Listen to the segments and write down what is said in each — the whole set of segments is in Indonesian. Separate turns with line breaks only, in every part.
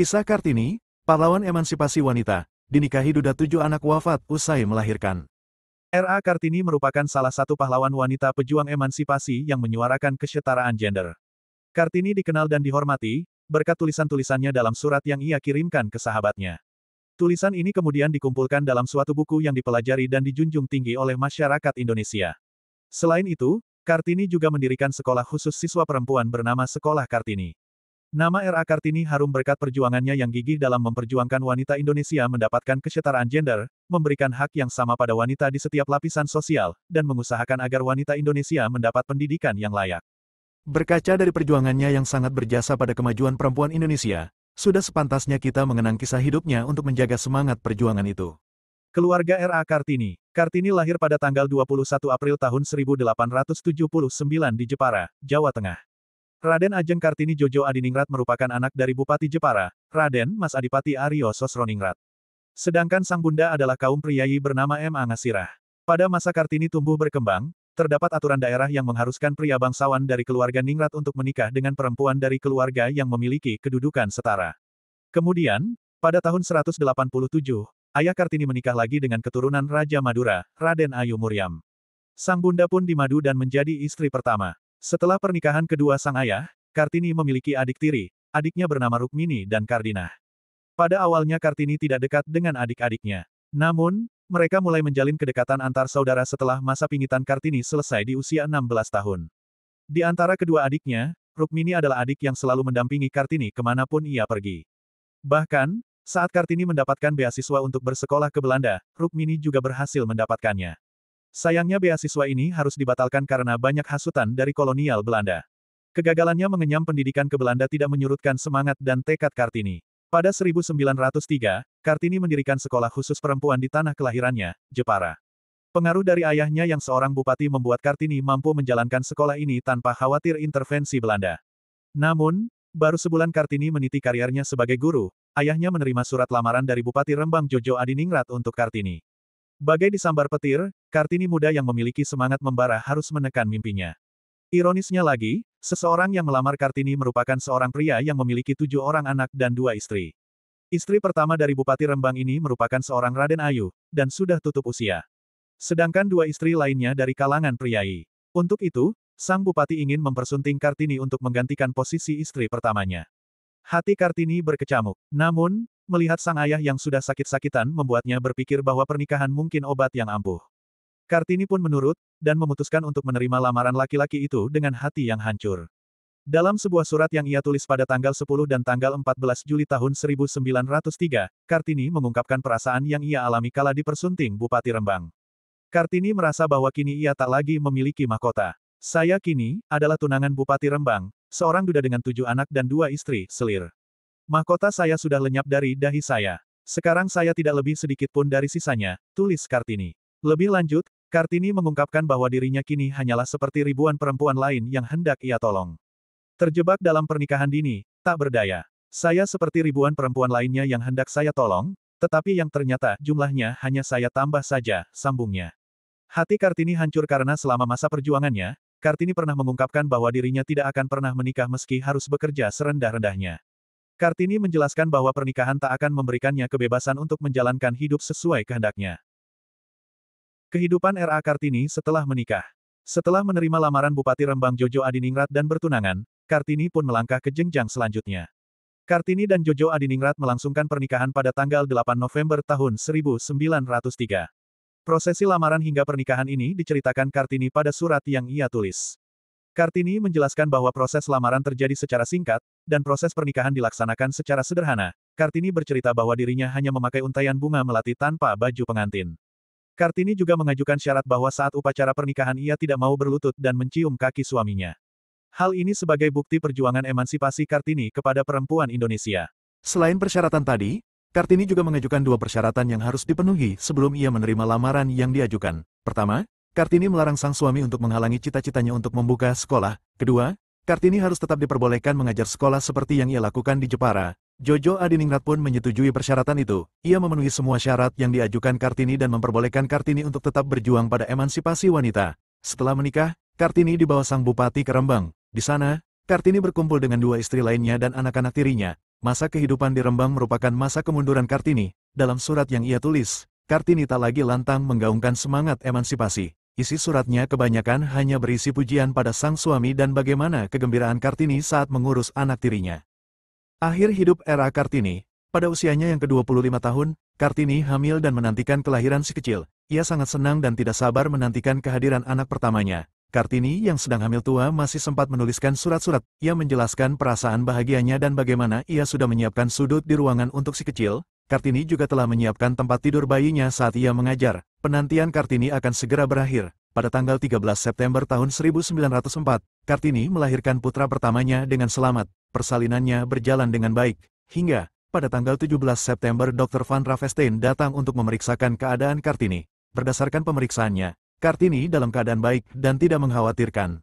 Kisah Kartini, pahlawan emansipasi wanita, dinikahi Duda tujuh anak wafat usai melahirkan. R.A. Kartini merupakan salah satu pahlawan wanita pejuang emansipasi yang menyuarakan kesetaraan gender. Kartini dikenal dan dihormati, berkat tulisan-tulisannya dalam surat yang ia kirimkan ke sahabatnya. Tulisan ini kemudian dikumpulkan dalam suatu buku yang dipelajari dan dijunjung tinggi oleh masyarakat Indonesia. Selain itu, Kartini juga mendirikan sekolah khusus siswa perempuan bernama Sekolah Kartini. Nama R.A. Kartini harum berkat perjuangannya yang gigih dalam memperjuangkan wanita Indonesia mendapatkan kesetaraan gender, memberikan hak yang sama pada wanita di setiap lapisan sosial, dan mengusahakan agar wanita Indonesia mendapat pendidikan yang layak. Berkaca dari perjuangannya yang sangat berjasa pada kemajuan perempuan Indonesia, sudah sepantasnya kita mengenang kisah hidupnya untuk menjaga semangat perjuangan itu. Keluarga R.A. Kartini Kartini lahir pada tanggal 21 April tahun 1879 di Jepara, Jawa Tengah. Raden Ajeng Kartini Jojo Adiningrat merupakan anak dari Bupati Jepara, Raden Mas Adipati Aryo Sosroningrat. Sedangkan sang bunda adalah kaum priayi bernama M. Angasirah. Pada masa Kartini tumbuh berkembang, terdapat aturan daerah yang mengharuskan pria bangsawan dari keluarga Ningrat untuk menikah dengan perempuan dari keluarga yang memiliki kedudukan setara. Kemudian, pada tahun 187, ayah Kartini menikah lagi dengan keturunan Raja Madura, Raden Ayu Muriam. Sang bunda pun dimadu dan menjadi istri pertama. Setelah pernikahan kedua sang ayah, Kartini memiliki adik tiri, adiknya bernama Rukmini dan Kardina. Pada awalnya Kartini tidak dekat dengan adik-adiknya. Namun, mereka mulai menjalin kedekatan antar saudara setelah masa pingitan Kartini selesai di usia 16 tahun. Di antara kedua adiknya, Rukmini adalah adik yang selalu mendampingi Kartini kemanapun ia pergi. Bahkan, saat Kartini mendapatkan beasiswa untuk bersekolah ke Belanda, Rukmini juga berhasil mendapatkannya. Sayangnya beasiswa ini harus dibatalkan karena banyak hasutan dari kolonial Belanda. Kegagalannya mengenyam pendidikan ke Belanda tidak menyurutkan semangat dan tekad Kartini. Pada 1903, Kartini mendirikan sekolah khusus perempuan di tanah kelahirannya, Jepara. Pengaruh dari ayahnya yang seorang bupati membuat Kartini mampu menjalankan sekolah ini tanpa khawatir intervensi Belanda. Namun, baru sebulan Kartini meniti kariernya sebagai guru, ayahnya menerima surat lamaran dari Bupati Rembang Jojo Adiningrat untuk Kartini. Bagai disambar petir, Kartini muda yang memiliki semangat membara harus menekan mimpinya. Ironisnya lagi, seseorang yang melamar Kartini merupakan seorang pria yang memiliki tujuh orang anak dan dua istri. Istri pertama dari Bupati Rembang ini merupakan seorang Raden Ayu, dan sudah tutup usia. Sedangkan dua istri lainnya dari kalangan priai. Untuk itu, sang Bupati ingin mempersunting Kartini untuk menggantikan posisi istri pertamanya. Hati Kartini berkecamuk. Namun, Melihat sang ayah yang sudah sakit-sakitan membuatnya berpikir bahwa pernikahan mungkin obat yang ampuh. Kartini pun menurut, dan memutuskan untuk menerima lamaran laki-laki itu dengan hati yang hancur. Dalam sebuah surat yang ia tulis pada tanggal 10 dan tanggal 14 Juli tahun 1903, Kartini mengungkapkan perasaan yang ia alami kala dipersunting Bupati Rembang. Kartini merasa bahwa kini ia tak lagi memiliki mahkota. Saya kini, adalah tunangan Bupati Rembang, seorang duda dengan tujuh anak dan dua istri, selir. Mahkota saya sudah lenyap dari dahi saya. Sekarang saya tidak lebih sedikit pun dari sisanya, tulis Kartini. Lebih lanjut, Kartini mengungkapkan bahwa dirinya kini hanyalah seperti ribuan perempuan lain yang hendak ia tolong. Terjebak dalam pernikahan dini, tak berdaya. Saya seperti ribuan perempuan lainnya yang hendak saya tolong, tetapi yang ternyata jumlahnya hanya saya tambah saja, sambungnya. Hati Kartini hancur karena selama masa perjuangannya, Kartini pernah mengungkapkan bahwa dirinya tidak akan pernah menikah meski harus bekerja serendah-rendahnya. Kartini menjelaskan bahwa pernikahan tak akan memberikannya kebebasan untuk menjalankan hidup sesuai kehendaknya. Kehidupan R.A. Kartini setelah menikah. Setelah menerima lamaran Bupati Rembang Jojo Adiningrat dan bertunangan, Kartini pun melangkah ke jenjang selanjutnya. Kartini dan Jojo Adiningrat melangsungkan pernikahan pada tanggal 8 November tahun 1903. Prosesi lamaran hingga pernikahan ini diceritakan Kartini pada surat yang ia tulis. Kartini menjelaskan bahwa proses lamaran terjadi secara singkat, dan proses pernikahan dilaksanakan secara sederhana. Kartini bercerita bahwa dirinya hanya memakai untayan bunga melati tanpa baju pengantin. Kartini juga mengajukan syarat bahwa saat upacara pernikahan ia tidak mau berlutut dan mencium kaki suaminya. Hal ini sebagai bukti perjuangan emansipasi Kartini kepada perempuan Indonesia. Selain persyaratan tadi, Kartini juga mengajukan dua persyaratan yang harus dipenuhi sebelum ia menerima lamaran yang diajukan. Pertama, Kartini melarang sang suami untuk menghalangi cita-citanya untuk membuka sekolah. Kedua, Kartini harus tetap diperbolehkan mengajar sekolah seperti yang ia lakukan di Jepara. Jojo Adiningrat pun menyetujui persyaratan itu. Ia memenuhi semua syarat yang diajukan Kartini dan memperbolehkan Kartini untuk tetap berjuang pada emansipasi wanita. Setelah menikah, Kartini dibawa sang bupati ke Rembang. Di sana, Kartini berkumpul dengan dua istri lainnya dan anak-anak tirinya. Masa kehidupan di Rembang merupakan masa kemunduran Kartini. Dalam surat yang ia tulis, Kartini tak lagi lantang menggaungkan semangat emansipasi. Isi suratnya kebanyakan hanya berisi pujian pada sang suami dan bagaimana kegembiraan Kartini saat mengurus anak tirinya. Akhir hidup era Kartini, pada usianya yang ke-25 tahun, Kartini hamil dan menantikan kelahiran si kecil. Ia sangat senang dan tidak sabar menantikan kehadiran anak pertamanya. Kartini yang sedang hamil tua masih sempat menuliskan surat-surat. Ia menjelaskan perasaan bahagianya dan bagaimana ia sudah menyiapkan sudut di ruangan untuk si kecil. Kartini juga telah menyiapkan tempat tidur bayinya saat ia mengajar. Penantian Kartini akan segera berakhir. Pada tanggal 13 September tahun 1904, Kartini melahirkan putra pertamanya dengan selamat, persalinannya berjalan dengan baik, hingga, pada tanggal 17 September Dr. Van Ravestein datang untuk memeriksakan keadaan Kartini. Berdasarkan pemeriksaannya, Kartini dalam keadaan baik dan tidak mengkhawatirkan.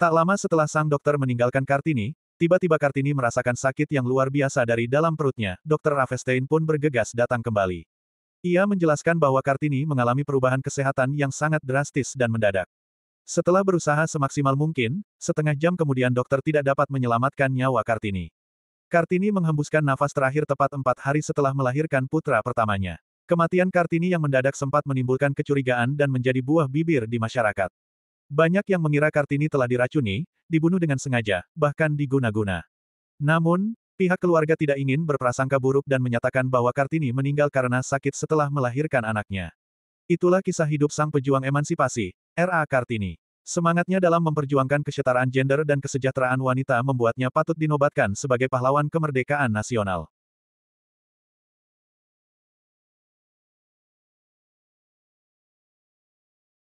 Tak lama setelah sang dokter meninggalkan Kartini, tiba-tiba Kartini merasakan sakit yang luar biasa dari dalam perutnya, Dr. Ravestein pun bergegas datang kembali. Ia menjelaskan bahwa Kartini mengalami perubahan kesehatan yang sangat drastis dan mendadak. Setelah berusaha semaksimal mungkin, setengah jam kemudian dokter tidak dapat menyelamatkan nyawa Kartini. Kartini menghembuskan nafas terakhir tepat empat hari setelah melahirkan putra pertamanya. Kematian Kartini yang mendadak sempat menimbulkan kecurigaan dan menjadi buah bibir di masyarakat. Banyak yang mengira Kartini telah diracuni, dibunuh dengan sengaja, bahkan diguna-guna. Namun, Pihak keluarga tidak ingin berprasangka buruk dan menyatakan bahwa Kartini meninggal karena sakit setelah melahirkan anaknya. Itulah kisah hidup sang pejuang emansipasi, R.A. Kartini. Semangatnya dalam memperjuangkan kesetaraan gender dan kesejahteraan wanita membuatnya patut dinobatkan sebagai pahlawan kemerdekaan nasional.